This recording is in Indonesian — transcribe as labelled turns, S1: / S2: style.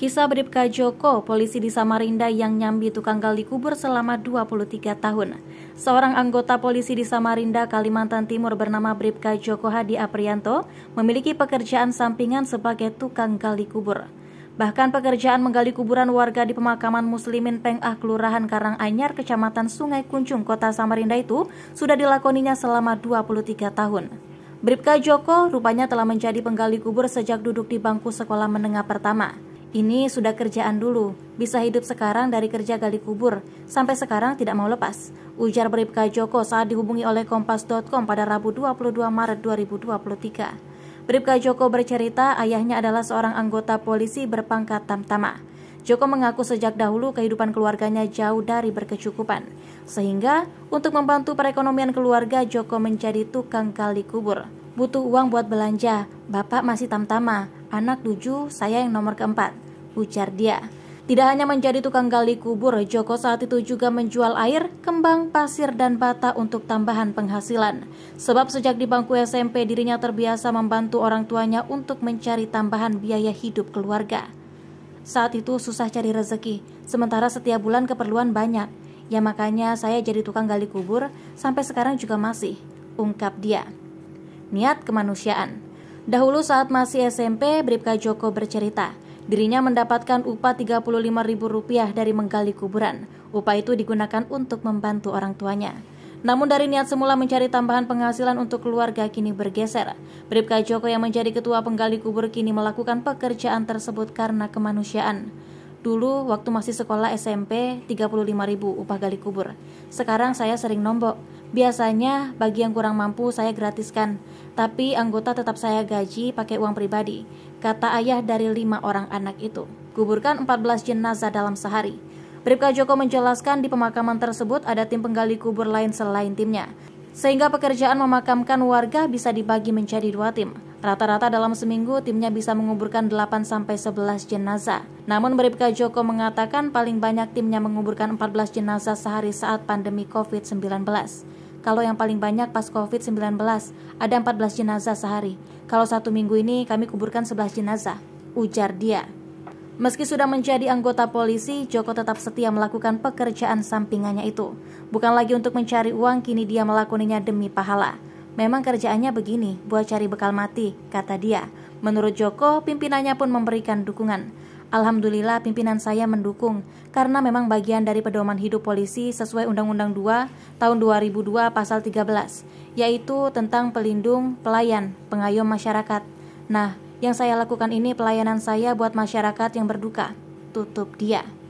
S1: Kisah Bribka Joko, polisi di Samarinda yang nyambi tukang gali kubur selama 23 tahun. Seorang anggota polisi di Samarinda, Kalimantan Timur bernama Bribka Joko Hadi Aprianto memiliki pekerjaan sampingan sebagai tukang gali kubur. Bahkan pekerjaan menggali kuburan warga di pemakaman muslimin Pengah Kelurahan Karanganyar, Kecamatan Sungai Kuncung, Kota Samarinda itu sudah dilakoninya selama 23 tahun. Bribka Joko rupanya telah menjadi penggali kubur sejak duduk di bangku sekolah menengah pertama. Ini sudah kerjaan dulu, bisa hidup sekarang dari kerja gali kubur, sampai sekarang tidak mau lepas. Ujar Bribka Joko saat dihubungi oleh Kompas.com pada Rabu 22 Maret 2023. Bribka Joko bercerita ayahnya adalah seorang anggota polisi berpangkat tamtama. Joko mengaku sejak dahulu kehidupan keluarganya jauh dari berkecukupan. Sehingga, untuk membantu perekonomian keluarga, Joko menjadi tukang gali kubur. Butuh uang buat belanja, bapak masih tamtama, Anak tujuh, saya yang nomor keempat, ujar dia. Tidak hanya menjadi tukang gali kubur, Joko saat itu juga menjual air, kembang, pasir, dan bata untuk tambahan penghasilan. Sebab sejak di bangku SMP dirinya terbiasa membantu orang tuanya untuk mencari tambahan biaya hidup keluarga. Saat itu susah cari rezeki, sementara setiap bulan keperluan banyak. Ya makanya saya jadi tukang gali kubur, sampai sekarang juga masih, ungkap dia. Niat kemanusiaan. Dahulu saat masih SMP, Bripka Joko bercerita, dirinya mendapatkan upah Rp35.000 dari menggali kuburan. Upah itu digunakan untuk membantu orang tuanya. Namun dari niat semula mencari tambahan penghasilan untuk keluarga kini bergeser. Bripka Joko yang menjadi ketua penggali kubur kini melakukan pekerjaan tersebut karena kemanusiaan. Dulu waktu masih sekolah SMP 35.000 upah gali kubur. Sekarang saya sering nombok. Biasanya bagi yang kurang mampu saya gratiskan, tapi anggota tetap saya gaji pakai uang pribadi, kata ayah dari lima orang anak itu. Kuburkan 14 jenazah dalam sehari. Bribka Joko menjelaskan di pemakaman tersebut ada tim penggali kubur lain selain timnya, sehingga pekerjaan memakamkan warga bisa dibagi menjadi dua tim. Rata-rata dalam seminggu timnya bisa menguburkan 8-11 jenazah. Namun Bribka Joko mengatakan paling banyak timnya menguburkan 14 jenazah sehari saat pandemi COVID-19. Kalau yang paling banyak pas COVID-19 ada 14 jenazah sehari. Kalau satu minggu ini kami kuburkan 11 jenazah, ujar dia. Meski sudah menjadi anggota polisi, Joko tetap setia melakukan pekerjaan sampingannya itu. Bukan lagi untuk mencari uang, kini dia melakoninya demi pahala. Memang kerjaannya begini, buat cari bekal mati, kata dia. Menurut Joko, pimpinannya pun memberikan dukungan. Alhamdulillah pimpinan saya mendukung karena memang bagian dari pedoman hidup polisi sesuai Undang-Undang 2 tahun 2002 pasal 13 yaitu tentang pelindung, pelayan, pengayom masyarakat. Nah, yang saya lakukan ini pelayanan saya buat masyarakat yang berduka. Tutup dia.